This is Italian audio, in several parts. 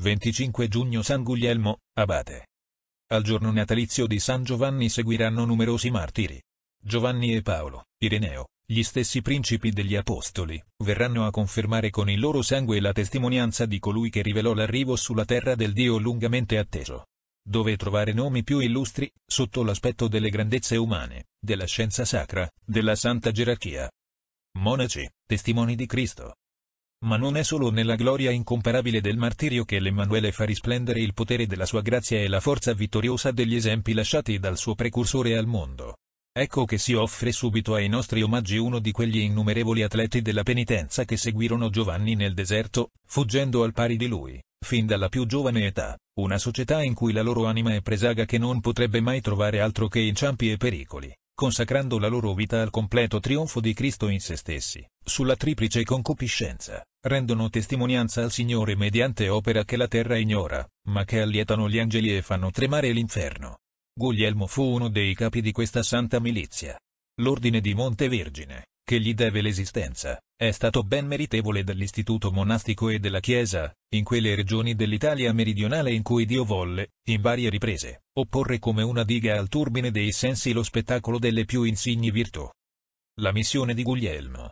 25 giugno San Guglielmo, abate. Al giorno natalizio di San Giovanni seguiranno numerosi martiri. Giovanni e Paolo, Ireneo, gli stessi principi degli apostoli, verranno a confermare con il loro sangue la testimonianza di colui che rivelò l'arrivo sulla terra del Dio lungamente atteso. Dove trovare nomi più illustri, sotto l'aspetto delle grandezze umane, della scienza sacra, della santa gerarchia. Monaci, testimoni di Cristo, ma non è solo nella gloria incomparabile del martirio che l'Emanuele fa risplendere il potere della sua grazia e la forza vittoriosa degli esempi lasciati dal suo precursore al mondo. Ecco che si offre subito ai nostri omaggi uno di quegli innumerevoli atleti della penitenza che seguirono Giovanni nel deserto, fuggendo al pari di lui, fin dalla più giovane età, una società in cui la loro anima è presaga che non potrebbe mai trovare altro che inciampi e pericoli, consacrando la loro vita al completo trionfo di Cristo in se stessi, sulla triplice concupiscenza, rendono testimonianza al Signore mediante opera che la terra ignora, ma che allietano gli angeli e fanno tremare l'inferno. Guglielmo fu uno dei capi di questa santa milizia. L'ordine di Monte Vergine, che gli deve l'esistenza, è stato ben meritevole dall'istituto monastico e della Chiesa, in quelle regioni dell'Italia meridionale in cui Dio volle, in varie riprese, opporre come una diga al turbine dei sensi lo spettacolo delle più insigni virtù. La missione di Guglielmo,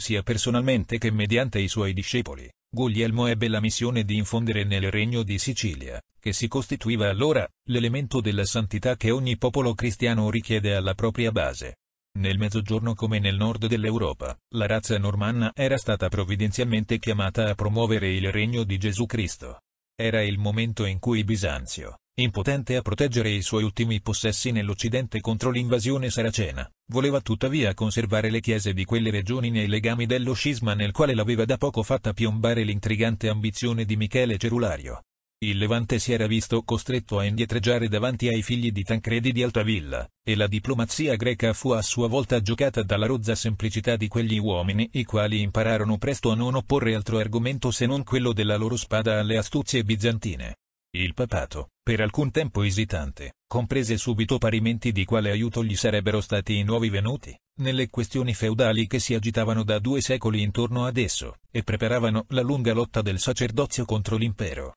sia personalmente che mediante i suoi discepoli, Guglielmo ebbe la missione di infondere nel regno di Sicilia, che si costituiva allora, l'elemento della santità che ogni popolo cristiano richiede alla propria base. Nel mezzogiorno come nel nord dell'Europa, la razza normanna era stata provvidenzialmente chiamata a promuovere il regno di Gesù Cristo. Era il momento in cui Bisanzio, Impotente a proteggere i suoi ultimi possessi nell'Occidente contro l'invasione saracena, voleva tuttavia conservare le chiese di quelle regioni nei legami dello scisma nel quale l'aveva da poco fatta piombare l'intrigante ambizione di Michele Cerulario. Il Levante si era visto costretto a indietreggiare davanti ai figli di Tancredi di Altavilla, e la diplomazia greca fu a sua volta giocata dalla rozza semplicità di quegli uomini i quali impararono presto a non opporre altro argomento se non quello della loro spada alle astuzie bizantine. Il papato, per alcun tempo esitante, comprese subito parimenti di quale aiuto gli sarebbero stati i nuovi venuti, nelle questioni feudali che si agitavano da due secoli intorno ad esso, e preparavano la lunga lotta del sacerdozio contro l'impero.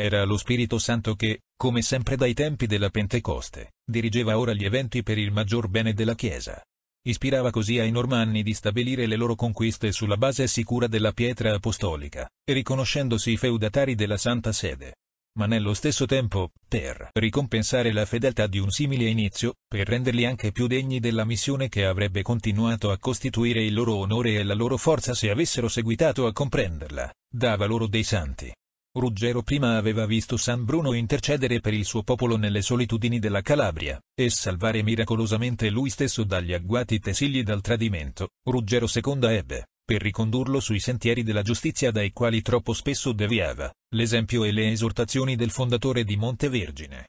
Era lo Spirito Santo che, come sempre dai tempi della Pentecoste, dirigeva ora gli eventi per il maggior bene della Chiesa. Ispirava così ai normanni di stabilire le loro conquiste sulla base sicura della pietra apostolica, riconoscendosi i feudatari della Santa Sede ma nello stesso tempo, per ricompensare la fedeltà di un simile inizio, per renderli anche più degni della missione che avrebbe continuato a costituire il loro onore e la loro forza se avessero seguitato a comprenderla, dava loro dei santi. Ruggero prima aveva visto San Bruno intercedere per il suo popolo nelle solitudini della Calabria, e salvare miracolosamente lui stesso dagli agguati tesigli dal tradimento, Ruggero II ebbe per ricondurlo sui sentieri della giustizia dai quali troppo spesso deviava, l'esempio e le esortazioni del fondatore di Monte Vergine.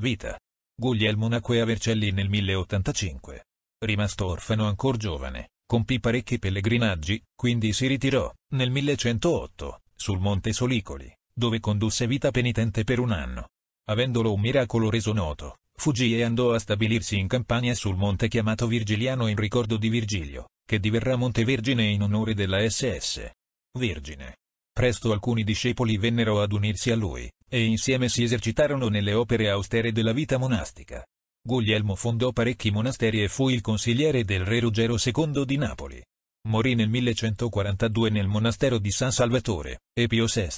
Vita. Guglielmo nacque a Vercelli nel 1085. Rimasto orfano ancora giovane, compì parecchi pellegrinaggi, quindi si ritirò, nel 1108, sul monte Solicoli, dove condusse vita penitente per un anno. Avendolo un miracolo reso noto, fuggì e andò a stabilirsi in campagna sul monte chiamato Virgiliano in ricordo di Virgilio, che diverrà Monte Vergine in onore della SS. Vergine. Presto alcuni discepoli vennero ad unirsi a lui, e insieme si esercitarono nelle opere austere della vita monastica. Guglielmo fondò parecchi monasteri e fu il consigliere del re Ruggero II di Napoli. Morì nel 1142 nel monastero di San Salvatore, e Pio VI,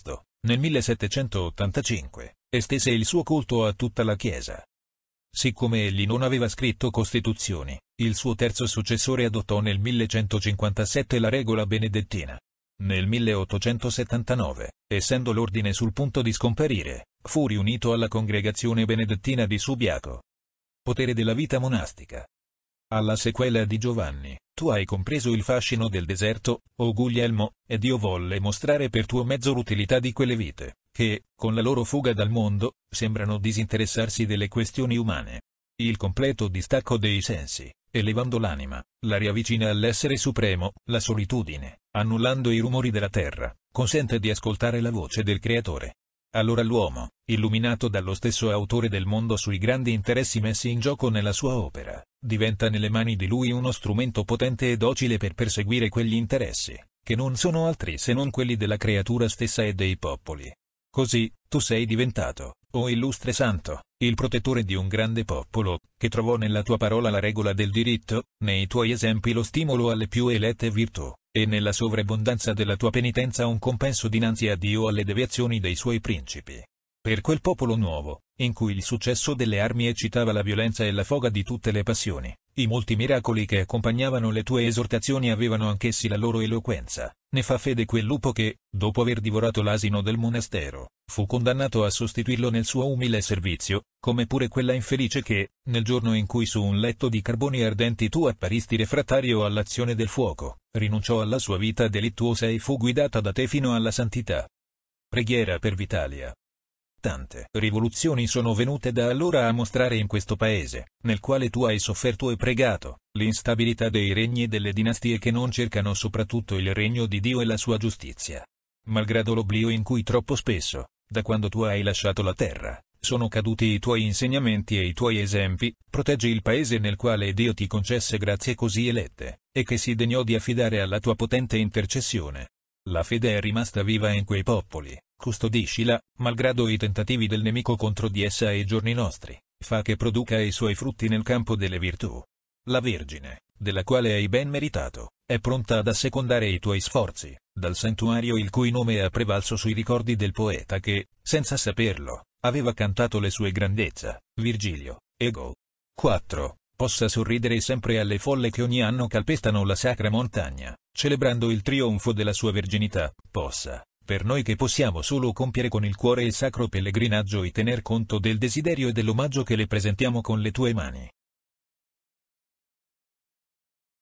nel 1785, estese il suo culto a tutta la Chiesa. Siccome egli non aveva scritto costituzioni, il suo terzo successore adottò nel 1157 la regola benedettina. Nel 1879, essendo l'ordine sul punto di scomparire, fu riunito alla congregazione benedettina di Subiaco. Potere della vita monastica. Alla sequela di Giovanni, tu hai compreso il fascino del deserto, o Guglielmo, e Dio volle mostrare per tuo mezzo l'utilità di quelle vite, che, con la loro fuga dal mondo, sembrano disinteressarsi delle questioni umane. Il completo distacco dei sensi, elevando l'anima, la riavvicina all'essere supremo, la solitudine, annullando i rumori della terra, consente di ascoltare la voce del Creatore. Allora l'uomo, illuminato dallo stesso autore del mondo sui grandi interessi messi in gioco nella sua opera, diventa nelle mani di lui uno strumento potente e docile per perseguire quegli interessi, che non sono altri se non quelli della creatura stessa e dei popoli. Così, tu sei diventato, o oh illustre santo, il protettore di un grande popolo, che trovò nella tua parola la regola del diritto, nei tuoi esempi lo stimolo alle più elette virtù, e nella sovrabbondanza della tua penitenza un compenso dinanzi a Dio alle deviazioni dei suoi principi. Per quel popolo nuovo, in cui il successo delle armi eccitava la violenza e la foga di tutte le passioni, i molti miracoli che accompagnavano le tue esortazioni avevano anch'essi la loro eloquenza. Ne fa fede quel lupo che, dopo aver divorato l'asino del monastero, fu condannato a sostituirlo nel suo umile servizio, come pure quella infelice che, nel giorno in cui su un letto di carboni ardenti tu apparisti refrattario all'azione del fuoco, rinunciò alla sua vita delittuosa e fu guidata da te fino alla santità. Preghiera per Vitalia. Tante rivoluzioni sono venute da allora a mostrare in questo paese, nel quale tu hai sofferto e pregato, l'instabilità dei regni e delle dinastie che non cercano soprattutto il regno di Dio e la sua giustizia. Malgrado l'oblio in cui troppo spesso, da quando tu hai lasciato la terra, sono caduti i tuoi insegnamenti e i tuoi esempi, proteggi il paese nel quale Dio ti concesse grazie così elette, e che si degnò di affidare alla tua potente intercessione. La fede è rimasta viva in quei popoli, Custodiscila, malgrado i tentativi del nemico contro di essa ai giorni nostri, fa che produca i suoi frutti nel campo delle virtù. La Vergine, della quale hai ben meritato, è pronta ad assecondare i tuoi sforzi, dal santuario il cui nome ha prevalso sui ricordi del poeta che, senza saperlo, aveva cantato le sue grandezza, Virgilio, Ego. 4. Possa sorridere sempre alle folle che ogni anno calpestano la sacra montagna, celebrando il trionfo della sua verginità, possa, per noi che possiamo solo compiere con il cuore il sacro pellegrinaggio e tener conto del desiderio e dell'omaggio che le presentiamo con le tue mani.